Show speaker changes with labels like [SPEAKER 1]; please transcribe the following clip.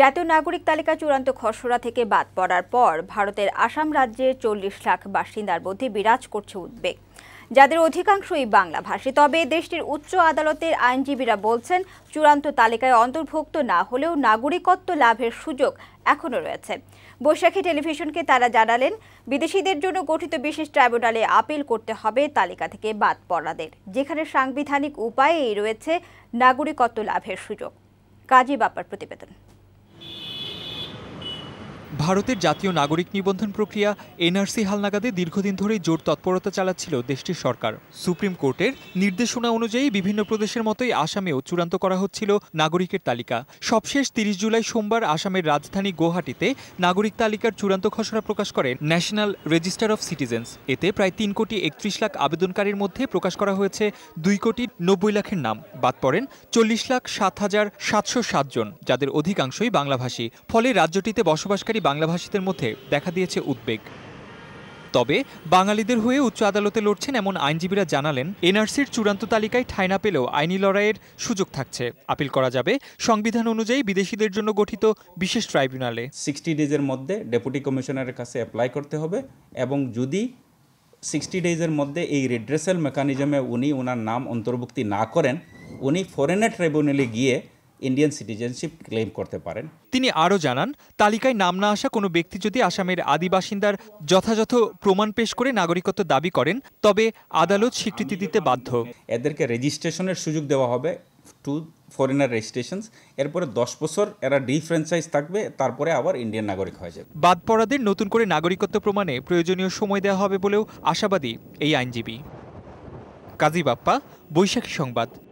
[SPEAKER 1] জাতীয় নাগরিক তালিকা চূড়ান্ত খসড়া থেকে বাদ পড়ার পর ভারতের আসাম রাজ্যে চল্লিশ লাখ বাসিন্দার মধ্যে বিরাজ করছে উদ্বেগ যাদের অধিকাংশই বাংলা ভাষী তবে দেশটির উচ্চ আদালতের আইনজীবীরা বলছেন চূড়ান্ত তালিকায় অন্তর্ভুক্ত না হলেও নাগরিকত্ব লাভের সুযোগ এখনও রয়েছে বৈশাখী টেলিভিশনকে তারা জানালেন বিদেশিদের জন্য গঠিত বিশেষ ট্রাইব্যুনালে আপিল করতে হবে তালিকা থেকে বাদ পড়াদের যেখানে সাংবিধানিক উপায়েই রয়েছে নাগরিকত্ব লাভের সুযোগ কাজী বাপার প্রতিবেদন
[SPEAKER 2] ভারতের জাতীয় নাগরিক নিবন্ধন প্রক্রিয়া এনআরসি হালনাগাদে দীর্ঘদিন ধরেই জোর তৎপরতা চালাচ্ছিল দেশটির সরকার সুপ্রিম কোর্টের নির্দেশনা অনুযায়ী বিভিন্ন প্রদেশের মতোই আসামেও চূড়ান্ত করা হচ্ছিল নাগরিকের তালিকা সবশেষ তিরিশ জুলাই সোমবার আসামের রাজধানী গৌহাটিতে নাগরিক তালিকার চূড়ান্ত খসড়া প্রকাশ করে ন্যাশনাল রেজিস্টার অফ সিটিজেন্স এতে প্রায় তিন কোটি একত্রিশ লাখ আবেদনকারীর মধ্যে প্রকাশ করা হয়েছে দুই কোটি নব্বই লাখের নাম বাদ পড়েন চল্লিশ লাখ সাত হাজার সাতশো সাতজন যাদের অধিকাংশই বাংলাভাষী ফলে রাজ্যটিতে বসবাসকারী বাংলাভাষীদের মধ্যে দেখা দিয়েছে উদ্বেগ তবে বাঙালিদের হয়ে উচ্চ আদালতে লড়ছেন এমন আইনজীবীরা জানালেন এনআরসির চূড়ান্ত তালিকায় ঠাই না পেলেও আইনি লড়াইয়ের সুযোগ থাকছে আপিল করা যাবে সংবিধান অনুযায়ী বিদেশিদের জন্য
[SPEAKER 3] গঠিত বিশেষ ট্রাইব্যুনালে সিক্সটি ডেজের মধ্যে ডেপুটি কমিশনারের কাছে অ্যাপ্লাই করতে হবে এবং যদি সিক্সটি ডেজের মধ্যে এই রিড্রেসাল মেকানিজমে উনি ওনার নাম অন্তর্ভুক্তি না করেন উনি ফরেনের ট্রাইব্যুনালে গিয়ে ইন্ডিয়ান সিটিজেনশিপ ক্লেম করতে পারেন
[SPEAKER 2] তিনি আরও জানান তালিকায় নাম না আসা কোনো ব্যক্তি যদি আসামের আদি বাসিন্দার যথাযথ
[SPEAKER 3] প্রমাণ পেশ করে নাগরিকত্ব দাবি করেন তবে আদালত স্বীকৃতি দিতে বাধ্য এদেরকে রেজিস্ট্রেশনের সুযোগ দেওয়া হবে টু ফরেনার রেজিস্ট্রেশন এরপরে দশ বছর এরা ডিফ্রেঞ্চাইজ থাকবে তারপরে আবার ইন্ডিয়ান নাগরিক হয়ে যাবে
[SPEAKER 2] বাদ পড়াদের নতুন করে নাগরিকত্ব প্রমাণে প্রয়োজনীয় সময় দেওয়া হবে বলেও আশাবাদী এই আইনজীবী কাজী বাপ্পা বৈশাখী সংবাদ